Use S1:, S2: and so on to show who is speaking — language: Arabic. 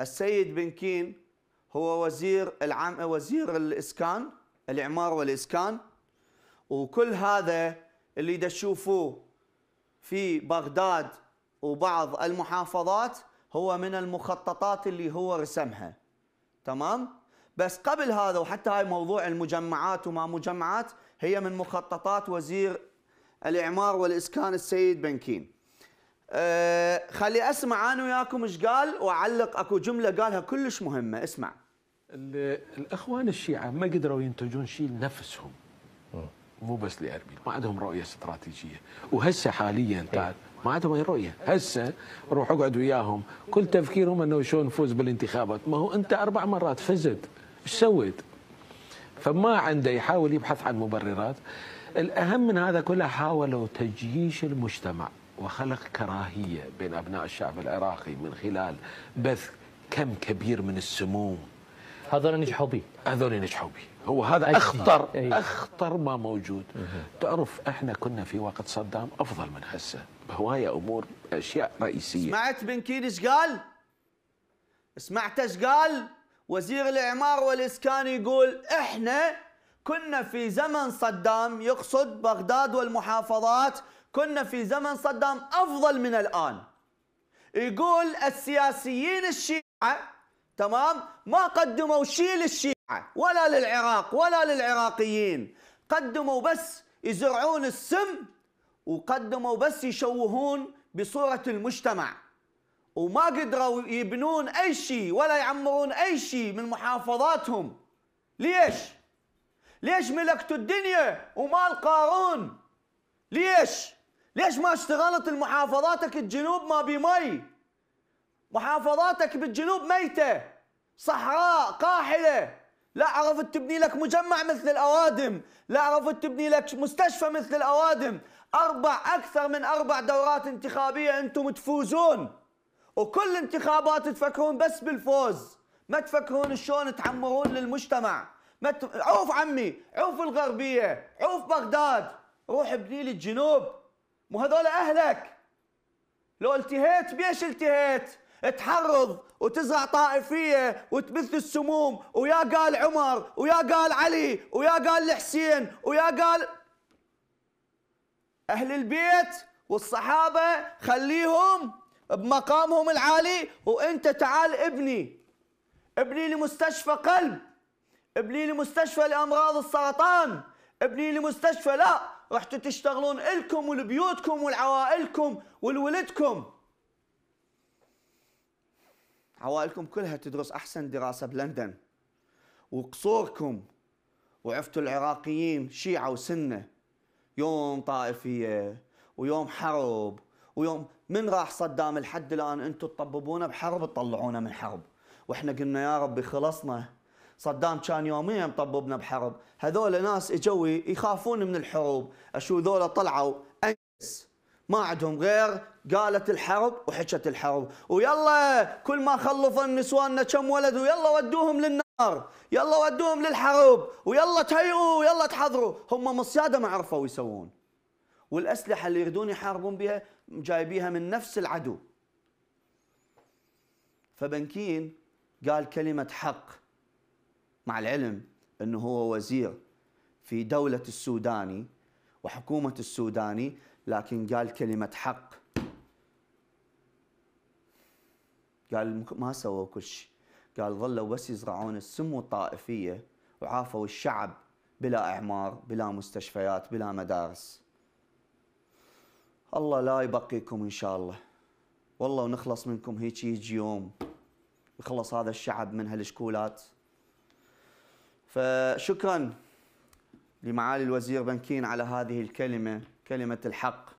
S1: السيد بنكين هو وزير العام وزير الاسكان الاعمار والاسكان وكل هذا اللي تشوفوه في بغداد وبعض المحافظات هو من المخططات اللي هو رسمها تمام بس قبل هذا وحتى هاي موضوع المجمعات وما مجمعات هي من مخططات وزير الاعمار والاسكان السيد بنكين آه، خلي اسمع انا وياكم ايش قال واعلق اكو جمله قالها كلش مهمه اسمع
S2: الاخوان الشيعه ما قدروا ينتجون شيء لنفسهم مو بس لاربيل ما عندهم رؤيه استراتيجيه وهسه حاليا تعال ما عندهم اي رؤيه هسه روح اقعد وياهم كل تفكيرهم انه شلون نفوز بالانتخابات ما هو انت اربع مرات فزت ايش سويت فما عنده يحاول يبحث عن مبررات الاهم من هذا كله حاولوا تجييش المجتمع وخلق كراهية بين أبناء الشعب العراقي من خلال بث كم كبير من السموم هذول نجحوا به هذول نجحوا به هو هذا أخطر أخطر ما موجود تعرف إحنا كنا في وقت صدام أفضل من هسه بهواية أمور أشياء رئيسية
S1: سمعت بن إيش قال سمعت ايش قال وزير الإعمار والإسكان يقول إحنا كنا في زمن صدام يقصد بغداد والمحافظات كنا في زمن صدام أفضل من الآن يقول السياسيين الشيعة تمام ما قدموا شيء للشيعة ولا للعراق ولا للعراقيين قدموا بس يزرعون السم وقدموا بس يشوهون بصورة المجتمع وما قدروا يبنون أي شيء ولا يعمرون أي شيء من محافظاتهم ليش؟ ليش ملكتوا الدنيا ومال قارون ليش ليش ما اشتغلت المحافظاتك الجنوب ما بي مي محافظاتك بالجنوب ميتة صحراء قاحلة لا عرفت تبني لك مجمع مثل الأوادم لا عرفت تبني لك مستشفى مثل الأوادم أربع أكثر من أربع دورات انتخابية أنتم تفوزون وكل انتخابات تفكرون بس بالفوز ما تفكرون شلون تعمرون للمجتمع عوف عمي عوف الغربية عوف بغداد روح لي الجنوب مو هذول أهلك لو التهيت بيش التهيت تحرض وتزرع طائفية وتبث السموم ويا قال عمر ويا قال علي ويا قال الحسين ويا قال أهل البيت والصحابة خليهم بمقامهم العالي وانت تعال ابني ابني لمستشفى قلب ابني لي مستشفى لامراض السرطان ابني لي مستشفى لا رحتوا تشتغلون الكم ولبيوتكم والعوائلكم ولولدكم عوائلكم كلها تدرس احسن دراسه بلندن وقصوركم وعفتوا العراقيين شيعه وسنه يوم طائفيه ويوم حرب ويوم من راح صدام الحد الان انتم تطببونه بحرب تطلعونه من حرب واحنا قلنا يا ربي خلصنا صدام كان يوميا مطببنا بحرب هذول ناس اجوا يخافون من الحروب اشو ذولا طلعوا انجز ما عندهم غير قالت الحرب وحكت الحرب ويلا كل ما خلفن نسواننا كم ولد ويلا ودوهم للنار يلا ودوهم للحرب ويلا تهيئوا ويلا تحضروا هم مصيادة ما عرفوا يسوون والاسلحه اللي يريدون يحاربون بها جايبيها من نفس العدو فبنكين قال كلمه حق مع العلم انه هو وزير في دولة السوداني وحكومة السوداني لكن قال كلمة حق قال ما سووا كل شيء قال ظلوا بس يزرعون السم الطائفية وعافوا الشعب بلا إعمار بلا مستشفيات بلا مدارس الله لا يبقيكم إن شاء الله والله ونخلص منكم هيك يجي يوم يخلص هذا الشعب من هالشكولات فشكرا لمعالي الوزير بنكين على هذه الكلمة كلمة الحق